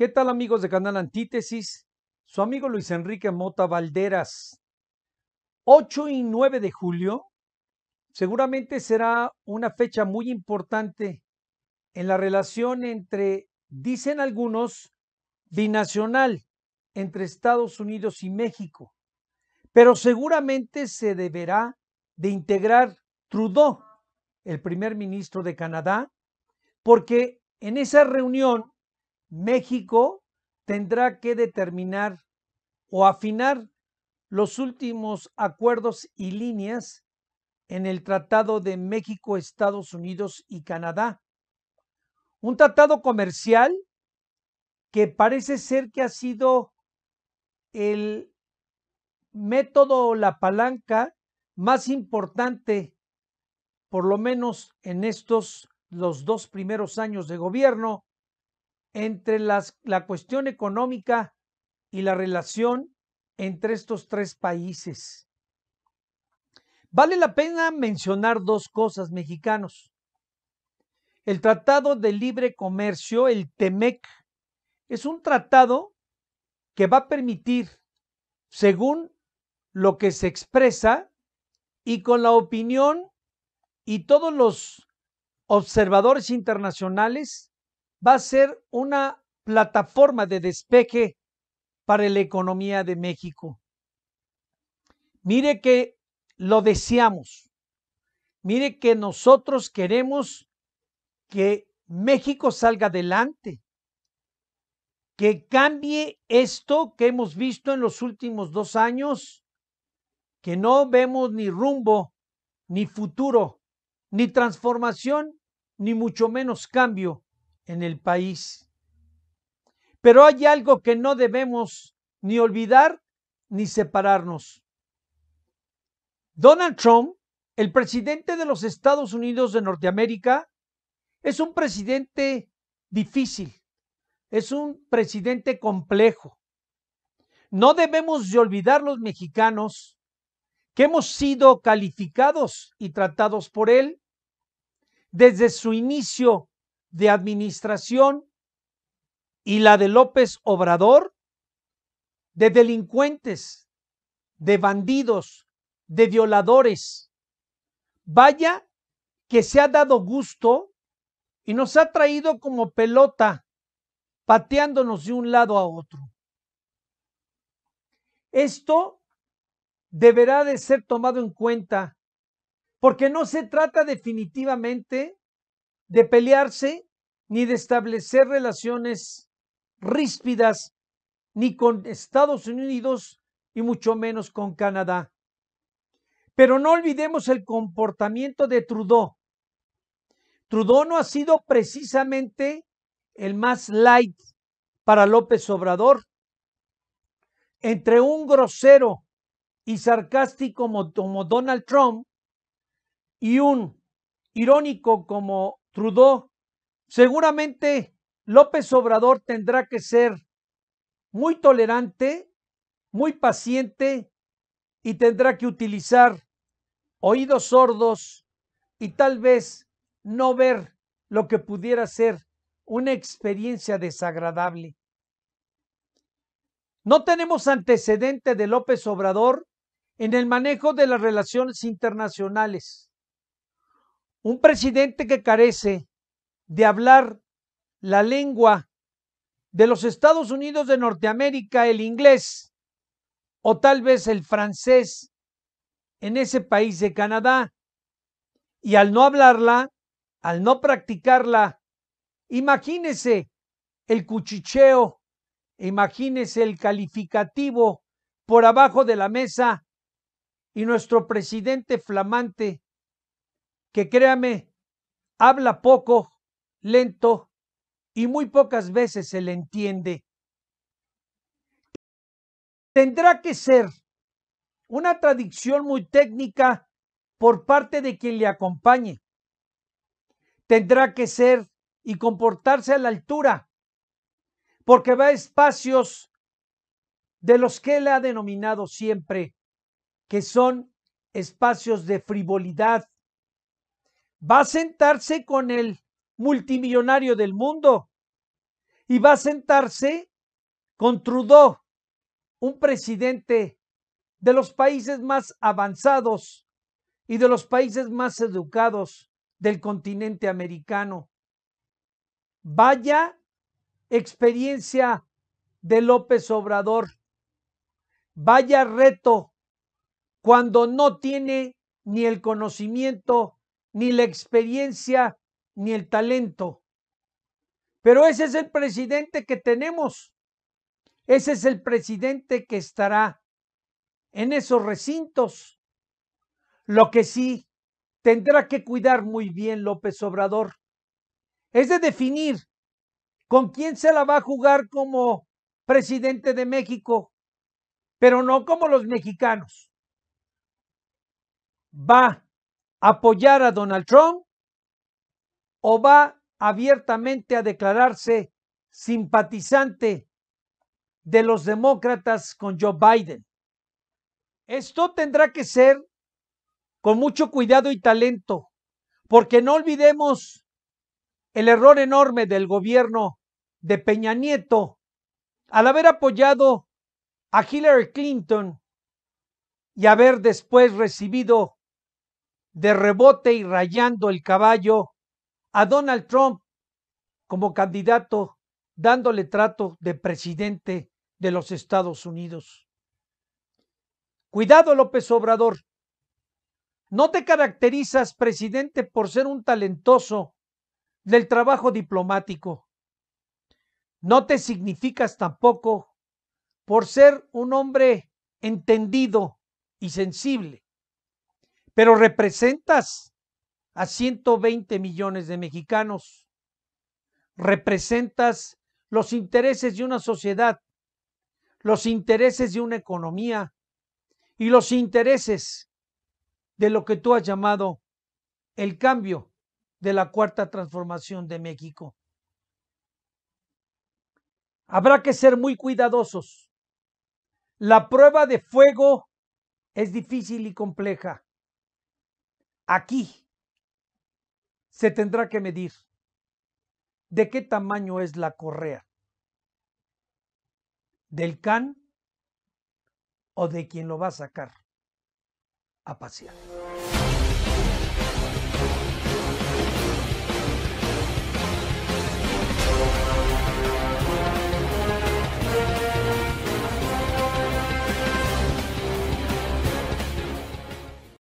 ¿Qué tal amigos de Canal Antítesis? Su amigo Luis Enrique Mota Valderas. 8 y 9 de julio seguramente será una fecha muy importante en la relación entre, dicen algunos, binacional entre Estados Unidos y México. Pero seguramente se deberá de integrar Trudeau, el primer ministro de Canadá, porque en esa reunión México tendrá que determinar o afinar los últimos acuerdos y líneas en el Tratado de México, Estados Unidos y Canadá. Un tratado comercial que parece ser que ha sido el método o la palanca más importante, por lo menos en estos los dos primeros años de gobierno entre la cuestión económica y la relación entre estos tres países. Vale la pena mencionar dos cosas, mexicanos. El Tratado de Libre Comercio, el TEMEC, es un tratado que va a permitir, según lo que se expresa y con la opinión y todos los observadores internacionales, va a ser una plataforma de despeje para la economía de México. Mire que lo deseamos. Mire que nosotros queremos que México salga adelante, que cambie esto que hemos visto en los últimos dos años, que no vemos ni rumbo, ni futuro, ni transformación, ni mucho menos cambio en el país. Pero hay algo que no debemos ni olvidar ni separarnos. Donald Trump, el presidente de los Estados Unidos de Norteamérica, es un presidente difícil, es un presidente complejo. No debemos de olvidar los mexicanos que hemos sido calificados y tratados por él desde su inicio de administración y la de López Obrador de delincuentes, de bandidos, de violadores. Vaya que se ha dado gusto y nos ha traído como pelota, pateándonos de un lado a otro. Esto deberá de ser tomado en cuenta, porque no se trata definitivamente de pelearse, ni de establecer relaciones ríspidas, ni con Estados Unidos, y mucho menos con Canadá. Pero no olvidemos el comportamiento de Trudeau. Trudeau no ha sido precisamente el más light para López Obrador. Entre un grosero y sarcástico como, Donald Trump y un irónico como Trudeau. Seguramente López Obrador tendrá que ser muy tolerante, muy paciente y tendrá que utilizar oídos sordos y tal vez no ver lo que pudiera ser una experiencia desagradable. No tenemos antecedente de López Obrador en el manejo de las relaciones internacionales. Un presidente que carece de hablar la lengua de los Estados Unidos de Norteamérica, el inglés, o tal vez el francés, en ese país de Canadá. Y al no hablarla, al no practicarla, imagínese el cuchicheo, imagínese el calificativo por abajo de la mesa y nuestro presidente flamante que créame, habla poco, lento y muy pocas veces se le entiende. Tendrá que ser una tradición muy técnica por parte de quien le acompañe. Tendrá que ser y comportarse a la altura, porque va a espacios de los que él ha denominado siempre, que son espacios de frivolidad, va a sentarse con el multimillonario del mundo y va a sentarse con Trudeau, un presidente de los países más avanzados y de los países más educados del continente americano. Vaya experiencia de López Obrador. Vaya reto cuando no tiene ni el conocimiento ni la experiencia, ni el talento. Pero ese es el presidente que tenemos. Ese es el presidente que estará en esos recintos. Lo que sí tendrá que cuidar muy bien López Obrador es de definir con quién se la va a jugar como presidente de México, pero no como los mexicanos. Va apoyar a Donald Trump o va abiertamente a declararse simpatizante de los demócratas con Joe Biden. Esto tendrá que ser con mucho cuidado y talento, porque no olvidemos el error enorme del gobierno de Peña Nieto al haber apoyado a Hillary Clinton y haber después recibido de rebote y rayando el caballo a Donald Trump como candidato, dándole trato de presidente de los Estados Unidos. Cuidado, López Obrador. No te caracterizas, presidente, por ser un talentoso del trabajo diplomático. No te significas tampoco por ser un hombre entendido y sensible pero representas a 120 millones de mexicanos, representas los intereses de una sociedad, los intereses de una economía y los intereses de lo que tú has llamado el cambio de la cuarta transformación de México. Habrá que ser muy cuidadosos. La prueba de fuego es difícil y compleja. Aquí se tendrá que medir de qué tamaño es la correa, del can o de quien lo va a sacar a pasear.